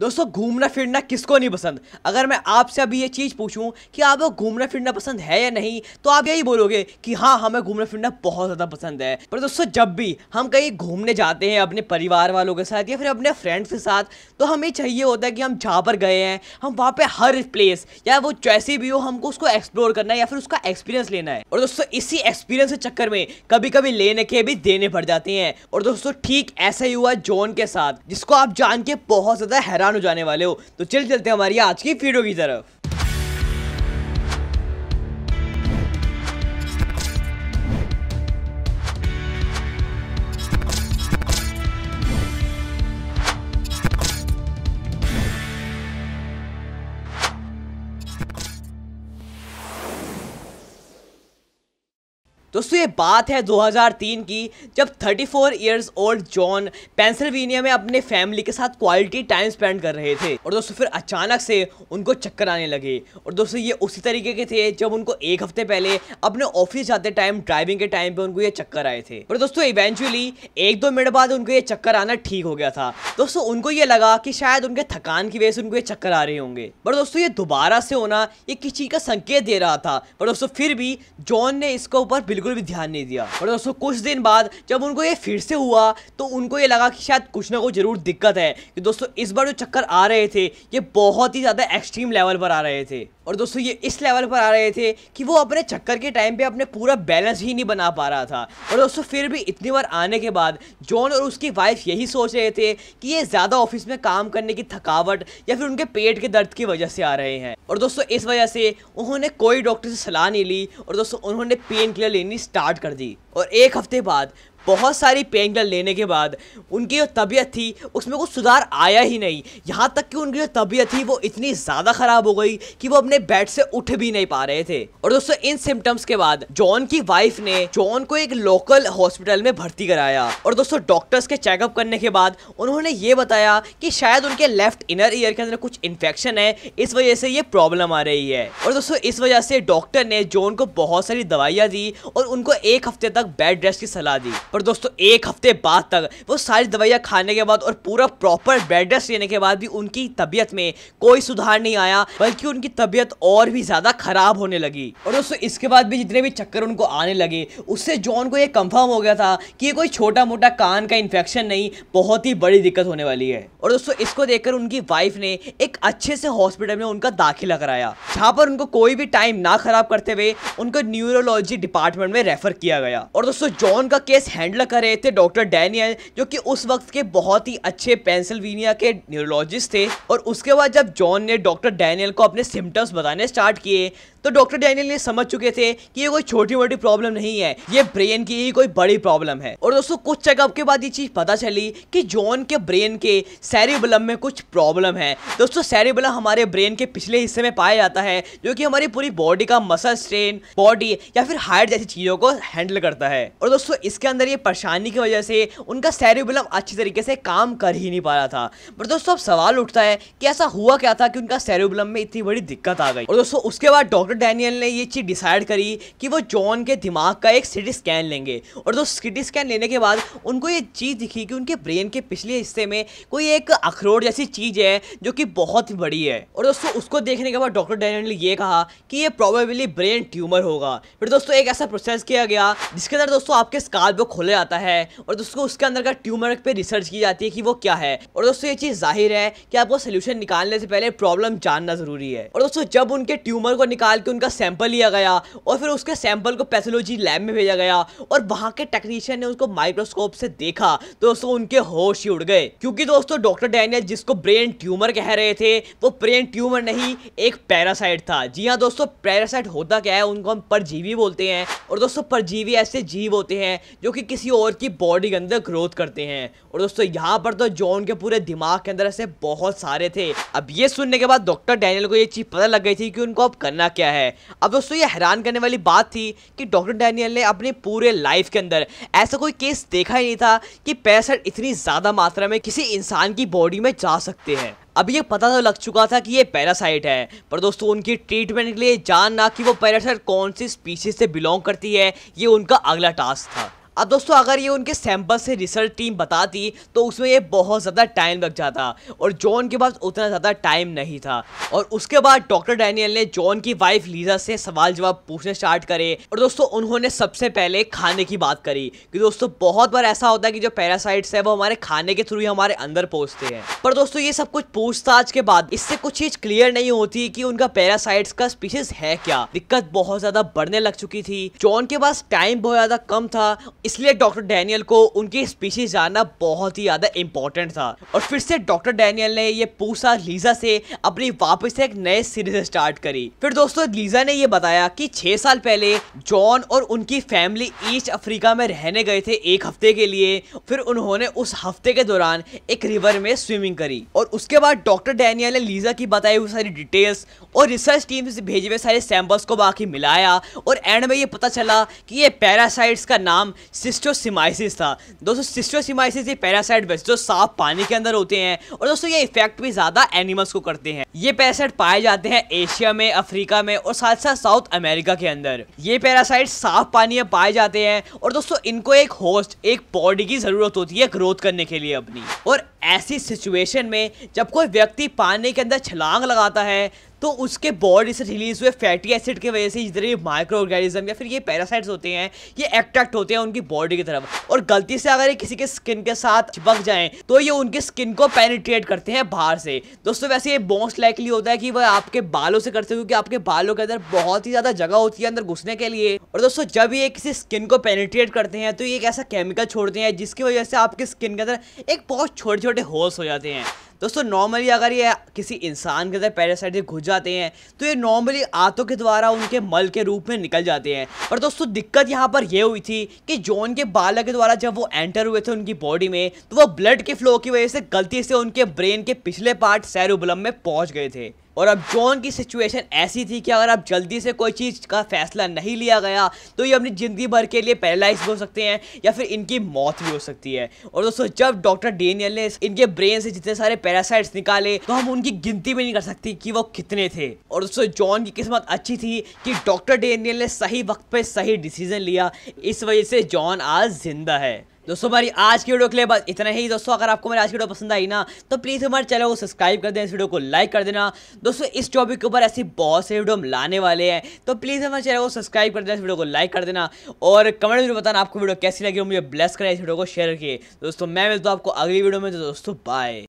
दोस्तों घूमना फिरना किसको नहीं पसंद अगर मैं आपसे अभी ये चीज़ पूछूं कि आपको घूमना फिरना पसंद है या नहीं तो आप यही बोलोगे कि हाँ हमें घूमना फिरना बहुत ज़्यादा पसंद है पर दोस्तों जब भी हम कहीं घूमने जाते हैं अपने परिवार वालों के साथ या फिर अपने फ्रेंड्स के साथ तो हमें चाहिए होता है कि हम जहाँ पर गए हैं हम वहाँ पर हर प्लेस या वो जैसी भी हो हमको उसको एक्सप्लोर करना है या फिर उसका एक्सपीरियंस लेना है और दोस्तों इसी एक्सपीरियंस के चक्कर में कभी कभी लेने के भी देने पड़ जाते हैं और दोस्तों ठीक ऐसा ही हुआ जॉन के साथ जिसको आप जान के बहुत ज़्यादा हैरान हैरान हो जाने वाले हो तो चल चलते हैं हमारी आज की वीडियो की तरफ दोस्तों ये बात है 2003 की जब 34 four years old John Pennsylvania में अपने फैमिली के साथ क्वालिटी टाइम स्पेंड कर रहे थे और दोस्तों फिर अचानक से उनको चक्कर आने लगे और दोस्तों ये उसी तरीके के थे जब उनको एक हफ्ते पहले अपने ऑफिस जाते टाइम ड्राइविंग के टाइम पे उनको ये चक्कर आए थे और दोस्तों इवेंचुअली एक दो मिनट बाद उनको ये चक्कर आना ठीक हो गया था दोस्तों उनको ये लगा कि शायद उनके थकान की वजह से उनको ये चक्कर आ रहे होंगे पर दोस्तों ये दोबारा से होना ये किसी का संकेत दे रहा था पर दोस्तों फिर भी जॉन ने इसके ऊपर बिल्कुल भी ध्यान नहीं दिया और दोस्तों कुछ दिन बाद जब उनको ये फिर से हुआ तो उनको ये लगा कि शायद कुछ ना कुछ जरूर दिक्कत है कि दोस्तों इस बार जो चक्कर आ रहे थे ये बहुत ही ज़्यादा एक्सट्रीम लेवल पर आ रहे थे और दोस्तों ये इस लेवल पर आ रहे थे कि वो अपने चक्कर के टाइम पे अपने पूरा बैलेंस ही नहीं बना पा रहा था और दोस्तों फिर भी इतनी बार आने के बाद जॉन और उसकी वाइफ यही सोच रहे थे कि ये ज़्यादा ऑफिस में काम करने की थकावट या फिर उनके पेट के दर्द की वजह से आ रहे हैं और दोस्तों इस वजह से उन्होंने कोई डॉक्टर से सलाह नहीं ली और दोस्तों उन्होंने पेन किलर लेनी स्टार्ट कर दी और एक हफ्ते बाद बहुत सारी पेन किलर लेने के बाद उनकी जो तबीयत थी उसमें कुछ सुधार आया ही नहीं यहाँ तक कि उनकी जो तबीयत थी वो इतनी ज़्यादा ख़राब हो गई कि वो अपने बेड से उठ भी नहीं पा रहे थे और दोस्तों इन सिम्टम्स के बाद जॉन की वाइफ ने जॉन को एक लोकल हॉस्पिटल में भर्ती कराया और दोस्तों डॉक्टर्स के चेकअप करने के बाद उन्होंने ये बताया कि शायद उनके लेफ्ट इनर ईयर के अंदर कुछ इन्फेक्शन है इस वजह से ये प्रॉब्लम आ रही है और दोस्तों इस वजह से डॉक्टर ने जॉन को बहुत सारी दवाइयाँ दी और उनको एक हफ्ते तक बेड रेस्ट की सलाह दी पर दोस्तों एक हफ्ते बाद तक वो सारी दवाइयाँ खाने के बाद और पूरा प्रॉपर बेड रेस्ट लेने के बाद भी उनकी तबीयत में कोई सुधार नहीं आया बल्कि उनकी तबीयत और भी ज़्यादा ख़राब होने लगी और दोस्तों इसके बाद भी जितने भी चक्कर उनको आने लगे उससे जॉन को ये कंफर्म हो गया था कि ये कोई छोटा मोटा कान का इन्फेक्शन नहीं बहुत ही बड़ी दिक्कत होने वाली है और दोस्तों इसको देखकर उनकी वाइफ ने एक अच्छे से हॉस्पिटल में उनका दाखिला कराया जहाँ पर उनको कोई भी टाइम ना खराब करते हुए उनको न्यूरोलॉजी डिपार्टमेंट में रेफर किया गया और दोस्तों जॉन का केस हैंडल कर रहे थे डॉक्टर डैनियल जो कि उस वक्त के बहुत ही अच्छे पेंसिल्वेनिया के न्यूरोलॉजिस्ट थे और उसके बाद जब जॉन ने डॉक्टर डैनियल को अपने सिम्टम्स बताने स्टार्ट किए तो डॉक्टर डैनियल ये समझ चुके थे कि ये कोई छोटी मोटी प्रॉब्लम नहीं है ये ब्रेन की ही कोई बड़ी प्रॉब्लम है और दोस्तों कुछ चेकअप के बाद ये चीज़ पता चली कि जॉन के ब्रेन के सैरिबलम में कुछ प्रॉब्लम है दोस्तों सैरिबलम हमारे ब्रेन के पिछले हिस्से में पाया जाता है जो कि हमारी पूरी बॉडी का मसल स्ट्रेन बॉडी या फिर हाइट जैसी चीज़ों को हैंडल करता है और दोस्तों इसके अंदर ये परेशानी की वजह से उनका सैरिबलम अच्छी तरीके से काम कर ही नहीं पा रहा था पर दोस्तों अब सवाल उठता है कि ऐसा हुआ क्या था कि उनका सैरिबलम में इतनी बड़ी दिक्कत आ गई और दोस्तों उसके बाद डॉक्टर डैनियल ने ये चीज़ डिसाइड करी कि वो जॉन के दिमाग का एक सिटी स्कैन लेंगे और तो सिटी स्कैन लेने के बाद उनको ये चीज़ दिखी कि उनके ब्रेन के पिछले हिस्से में कोई एक अखरोट जैसी चीज़ है जो कि बहुत ही बड़ी है और दोस्तों उसको देखने के बाद डॉक्टर डैनियल ने ये कहा कि ये प्रॉबेबली ब्रेन ट्यूमर होगा फिर दोस्तों एक ऐसा प्रोसेस किया गया जिसके अंदर दोस्तों आपके स्काल पर खोला जाता है और दोस्तों उसके अंदर का ट्यूमर पर रिसर्च की जाती है कि वो क्या है और दोस्तों ये चीज़ जाहिर है कि आपको सोल्यूशन निकालने से पहले प्रॉब्लम जानना जरूरी है और दोस्तों जब उनके ट्यूमर को निकाल निकाल के उनका सैंपल लिया गया और फिर उसके सैंपल को पैथोलॉजी लैब में भेजा गया और वहाँ के टेक्नीशियन ने उसको माइक्रोस्कोप से देखा तो दोस्तों उनके होश ही उड़ गए क्योंकि दोस्तों डॉक्टर डैनियल जिसको ब्रेन ट्यूमर कह रहे थे वो ब्रेन ट्यूमर नहीं एक पैरासाइट था जी हाँ दोस्तों पैरासाइट होता क्या है उनको हम परजीवी बोलते हैं और दोस्तों परजीवी ऐसे जीव होते हैं जो कि किसी और की बॉडी के अंदर ग्रोथ करते हैं और दोस्तों यहाँ पर तो जॉन के पूरे दिमाग के अंदर ऐसे बहुत सारे थे अब ये सुनने के बाद डॉक्टर डैनियल को ये चीज पता लग गई थी कि उनको अब करना क्या गया है अब दोस्तों ये हैरान करने वाली बात थी कि डॉक्टर डैनियल ने अपने पूरे लाइफ के अंदर ऐसा कोई केस देखा ही नहीं था कि पैरासाइट इतनी ज़्यादा मात्रा में किसी इंसान की बॉडी में जा सकते हैं अब ये पता तो लग चुका था कि ये पैरासाइट है पर दोस्तों उनकी ट्रीटमेंट के लिए जानना कि वो पैरासाइट कौन सी स्पीशीज से बिलोंग करती है ये उनका अगला टास्क था अब दोस्तों अगर ये उनके सैंपल से रिसर्च टीम बताती तो उसमें ये बहुत ज़्यादा टाइम लग जाता और जॉन के पास उतना ज़्यादा टाइम नहीं था और उसके बाद डॉक्टर डैनियल ने जॉन की वाइफ लीजा से सवाल जवाब पूछने स्टार्ट करे और दोस्तों उन्होंने सबसे पहले खाने की बात करी कि दोस्तों बहुत बार ऐसा होता है कि जो पैरासाइट्स है वो हमारे खाने के थ्रू ही हमारे अंदर पहुँचते हैं पर दोस्तों ये सब कुछ पूछताछ के बाद इससे कुछ चीज क्लियर नहीं होती कि उनका पैरासाइट्स का स्पीशीज है क्या दिक्कत बहुत ज्यादा बढ़ने लग चुकी थी जॉन के पास टाइम बहुत ज्यादा कम था इसलिए डॉक्टर डैनियल को उनकी स्पीशीज जानना बहुत ही ज़्यादा इंपॉर्टेंट था और फिर से डॉक्टर डैनियल ने ये पूछा लीजा से अपनी वापस से एक नए सीरीज स्टार्ट करी फिर दोस्तों लीजा ने ये बताया कि छह साल पहले जॉन और उनकी फैमिली ईस्ट अफ्रीका में रहने गए थे एक हफ्ते के लिए फिर उन्होंने उस हफ्ते के दौरान एक रिवर में स्विमिंग करी और उसके बाद डॉक्टर डैनियल ने लीजा की बताई हुई सारी डिटेल्स और रिसर्च टीम से भेजे हुए सारे सैंपल्स को बाकी मिलाया और एंड में ये पता चला कि ये पैरासाइट्स का नाम सिस्टोसिमाइसिस था दोस्तों सिस्टोसिमाइसिस ये पैरासाइट बेस्ट जो साफ पानी के अंदर होते हैं और दोस्तों ये इफेक्ट भी ज़्यादा एनिमल्स को करते हैं ये पैरासाइट पाए जाते हैं एशिया में अफ्रीका में और साथ साथ साउथ अमेरिका के अंदर ये पैरासाइट साफ पानी में पाए जाते हैं और दोस्तों इनको एक होस्ट एक बॉडी की ज़रूरत होती है ग्रोथ करने के लिए अपनी और ऐसी सिचुएशन में जब कोई व्यक्ति पानी के अंदर छलांग लगाता है तो उसके बॉडी से रिलीज हुए फैटी एसिड की वजह से इधर ये माइक्रो ऑर्गेनिज्म या फिर ये पैरासाइट्स होते हैं ये एट्रैक्ट होते हैं उनकी बॉडी की तरफ और गलती से अगर ये किसी के स्किन के साथ चिपक जाए तो ये उनकी स्किन को पेनिट्रेट करते हैं बाहर से दोस्तों वैसे ये मोस्ट लाइकली होता है कि वह आपके बालों से करते हैं क्योंकि आपके बालों के अंदर बहुत ही ज़्यादा जगह होती है अंदर घुसने के लिए और दोस्तों जब ये किसी स्किन को पेनिट्रेट करते हैं तो ये एक ऐसा केमिकल छोड़ते हैं जिसकी वजह से आपके स्किन के अंदर एक बहुत छोटे छोटे होल्स हो जाते हैं दोस्तों नॉर्मली अगर ये किसी इंसान के अंदर पैरासाइट से घुस जाते हैं तो ये नॉर्मली आंतों के द्वारा उनके मल के रूप में निकल जाते हैं पर दोस्तों दिक्कत यहाँ पर यह हुई थी कि जॉन के बालक के द्वारा जब वो एंटर हुए थे उनकी बॉडी में तो वो ब्लड के फ्लो की वजह से गलती से उनके ब्रेन के पिछले पार्ट सैरुबलम में पहुँच गए थे और अब जॉन की सिचुएशन ऐसी थी कि अगर अब जल्दी से कोई चीज़ का फैसला नहीं लिया गया तो ये अपनी ज़िंदगी भर के लिए पैरालाइज हो सकते हैं या फिर इनकी मौत भी हो सकती है और दोस्तों जब डॉक्टर डेनियल ने इनके ब्रेन से जितने सारे पैरासाइट्स निकाले तो हम उनकी गिनती भी नहीं कर सकती कि वो कितने थे और दोस्तों जॉन की किस्मत अच्छी थी कि डॉक्टर डेनियल ने सही वक्त पर सही डिसीजन लिया इस वजह से जॉन आज जिंदा है दोस्तों हमारी आज की वीडियो के लिए बस इतना ही दोस्तों अगर आपको मेरी आज की वीडियो पसंद आई ना तो प्लीज़ हमारे चैनल को सब्सक्राइब कर दें इस वीडियो को लाइक कर देना दोस्तों इस टॉपिक के ऊपर ऐसी बहुत सी वीडियो हम लाने वाले हैं तो प्लीज़ हमारे चैनल को सब्सक्राइब कर देना इस वीडियो को लाइक कर देना और कमेंट में बताना आपको वीडियो कैसी लगी मुझे ब्लेस करें इस वीडियो को शेयर किए दोस्तों मैं मिलता हूँ आपको अगली वीडियो में तो दोस्तों बाय